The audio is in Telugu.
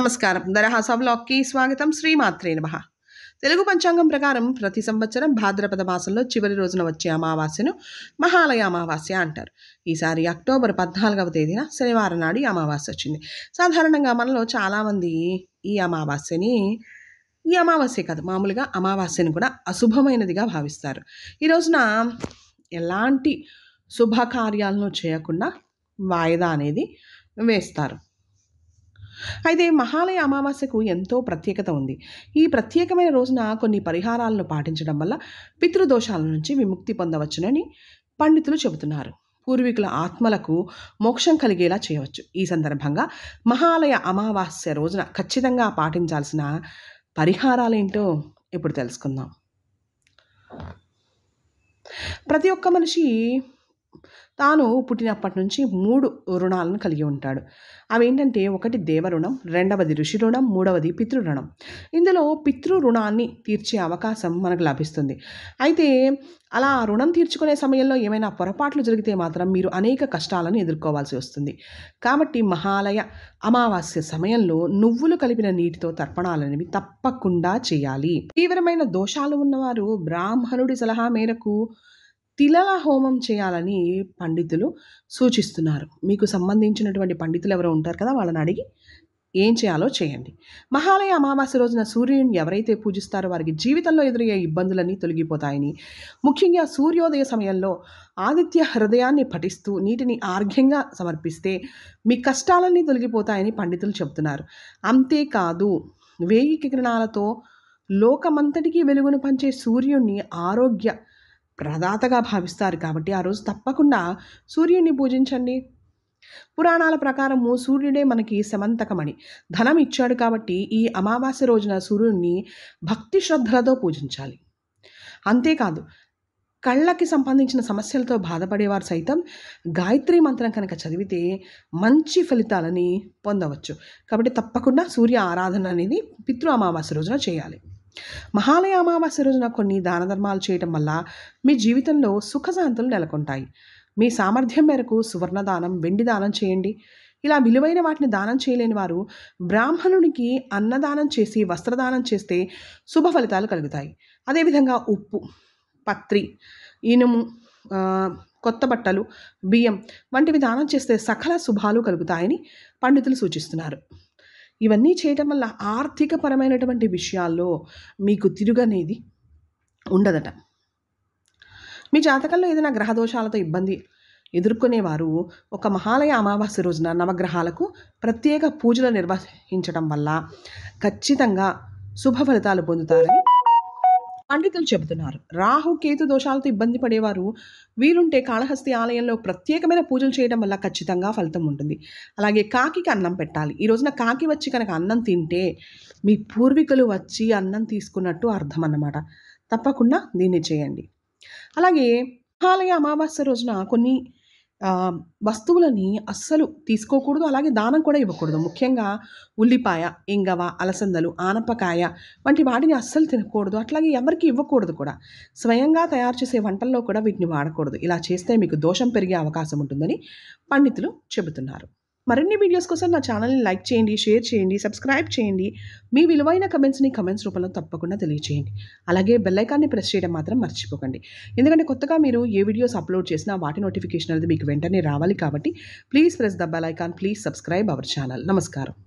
నమస్కారం దరహాస బ్లాగ్కి స్వాగతం శ్రీమాత్రే నమ తెలుగు పంచాంగం ప్రకారం ప్రతి సంవత్సరం భాద్రపద మాసంలో చివరి రోజున వచ్చే అమావాస్యను మహాలయ అమావాస్య అంటారు ఈసారి అక్టోబర్ పద్నాలుగవ తేదీన శనివారం నాడు అమావాస్య వచ్చింది సాధారణంగా మనలో చాలామంది ఈ అమావాస్యని ఈ అమావాస్య కాదు మామూలుగా అమావాస్యను కూడా అశుభమైనదిగా భావిస్తారు ఈ రోజున ఎలాంటి శుభకార్యాలను చేయకుండా వాయిదా అనేది వేస్తారు అయితే మహాలయ అమావాస్యకు ఎంతో ప్రత్యేకత ఉంది ఈ ప్రత్యేకమైన రోజున కొన్ని పరిహారాలను పాటించడం వల్ల పితృదోషాల నుంచి విముక్తి పొందవచ్చునని పండితులు చెబుతున్నారు పూర్వీకుల ఆత్మలకు మోక్షం కలిగేలా చేయవచ్చు ఈ సందర్భంగా మహాలయ అమావాస్య రోజున ఖచ్చితంగా పాటించాల్సిన పరిహారాలేంటో ఇప్పుడు తెలుసుకుందాం ప్రతి ఒక్క మనిషి తాను పుట్టినప్పటి నుంచి మూడు రుణాలను కలిగి ఉంటాడు అవేంటంటే ఒకటి దేవరుణం రెండవది ఋషి రుణం మూడవది పితృరుణం ఇందులో పితృ రుణాన్ని తీర్చే అవకాశం మనకు లభిస్తుంది అయితే అలా రుణం తీర్చుకునే సమయంలో ఏమైనా పొరపాట్లు జరిగితే మాత్రం మీరు అనేక కష్టాలను ఎదుర్కోవాల్సి వస్తుంది కాబట్టి మహాలయ అమావాస్య సమయంలో నువ్వులు కలిపిన నీటితో తర్పణాలనేవి తప్పకుండా చేయాలి తీవ్రమైన దోషాలు ఉన్నవారు బ్రాహ్మణుడి సలహా మేరకు తిలల హోమం చేయాలని పండితులు సూచిస్తున్నారు మీకు సంబంధించినటువంటి పండితులు ఎవరో ఉంటారు కదా వాళ్ళని అడిగి ఏం చేయాలో చేయండి మహాలయ అమావాస్య రోజున సూర్యుని ఎవరైతే పూజిస్తారో వారికి జీవితంలో ఎదురయ్యే ఇబ్బందులన్నీ తొలగిపోతాయని ముఖ్యంగా సూర్యోదయ సమయంలో ఆదిత్య హృదయాన్ని పఠిస్తూ నీటిని ఆర్ఘ్యంగా సమర్పిస్తే మీ కష్టాలన్నీ తొలగిపోతాయని పండితులు చెబుతున్నారు అంతేకాదు వేయి కిరణాలతో లోకమంతటికీ వెలుగును పంచే సూర్యుణ్ణి ఆరోగ్య ప్రదాతగా భావిస్తారు కాబట్టి ఆ రోజు తప్పకుండా సూర్యుడిని పూజించండి పురాణాల ప్రకారము సూర్యుడే మనకి సమంతకమణి ధనం ఇచ్చాడు కాబట్టి ఈ అమావాస్య రోజున సూర్యుడిని భక్తి శ్రద్ధలతో పూజించాలి అంతేకాదు కళ్ళకి సంబంధించిన సమస్యలతో బాధపడేవారు సైతం గాయత్రి మంత్రం కనుక చదివితే మంచి ఫలితాలని పొందవచ్చు కాబట్టి తప్పకుండా సూర్య ఆరాధన అనేది పితృ అమావాస్య రోజున చేయాలి మహాలయ అమావాస్య రోజున కొన్ని దాన ధర్మాలు చేయటం వల్ల మీ జీవితంలో సుఖశాంతులు నెలకొంటాయి మీ సామర్థ్యం మేరకు సువర్ణ దానం వెండి దానం చేయండి ఇలా విలువైన వాటిని దానం చేయలేని వారు బ్రాహ్మణునికి అన్నదానం చేసి వస్త్రదానం చేస్తే శుభ ఫలితాలు కలుగుతాయి అదేవిధంగా ఉప్పు పత్రి ఇనుము కొత్త బట్టలు బియ్యం వంటివి దానం చేస్తే సకల శుభాలు కలుగుతాయని పండితులు సూచిస్తున్నారు ఇవన్నీ చేయటం వల్ల ఆర్థికపరమైనటువంటి విషయాల్లో మీకు తిరుగనేది ఉండదట మీ జాతకంలో ఏదైనా గ్రహదోషాలతో ఇబ్బంది ఎదుర్కొనేవారు ఒక మహాలయ అమావాస్య రోజున నవగ్రహాలకు ప్రత్యేక పూజలు నిర్వహించడం వల్ల ఖచ్చితంగా శుభ ఫలితాలు పొందుతారని పండితులు చెబుతున్నారు రాహు కేతు దోషాలతో ఇబ్బంది పడేవారు వీలుంటే కాళహస్తి ఆలయంలో ప్రత్యేకమైన పూజలు చేయడం వల్ల ఖచ్చితంగా ఫలితం ఉంటుంది అలాగే కాకికి అన్నం పెట్టాలి ఈ రోజున కాకి వచ్చి కనుక అన్నం తింటే మీ పూర్వీకులు వచ్చి అన్నం తీసుకున్నట్టు అర్థం అన్నమాట తప్పకుండా దీన్ని చేయండి అలాగే ఆలయ అమావాస్య రోజున కొన్ని వస్తువులని అస్సలు తీసుకోకూడదు అలాగే దానం కూడా ఇవ్వకూడదు ముఖ్యంగా ఉల్లిపాయ ఇంగవ అలసందలు ఆనపకాయ వంటి వాటిని అస్సలు తినకూడదు అట్లాగే ఎవరికి ఇవ్వకూడదు కూడా స్వయంగా తయారు చేసే వంటల్లో కూడా వీటిని వాడకూడదు ఇలా చేస్తే మీకు దోషం పెరిగే అవకాశం ఉంటుందని పండితులు చెబుతున్నారు మరిన్ని వీడియోస్ కోసం నా ఛానల్ని లైక్ చేయండి షేర్ చేయండి సబ్స్క్రైబ్ చేయండి మీ విలువైన కమెంట్స్ని కమెంట్స్ రూపంలో తప్పకుండా తెలియచేయండి అలాగే బెల్లైకాన్ని ప్రెస్ చేయడం మాత్రం మర్చిపోకండి ఎందుకంటే కొత్తగా మీరు ఏ వీడియోస్ అప్లోడ్ చేసినా వాటి నోటిఫికేషన్ అనేది మీకు వెంటనే రావాలి కాబట్టి please press the bell icon please subscribe our channel నమస్కారం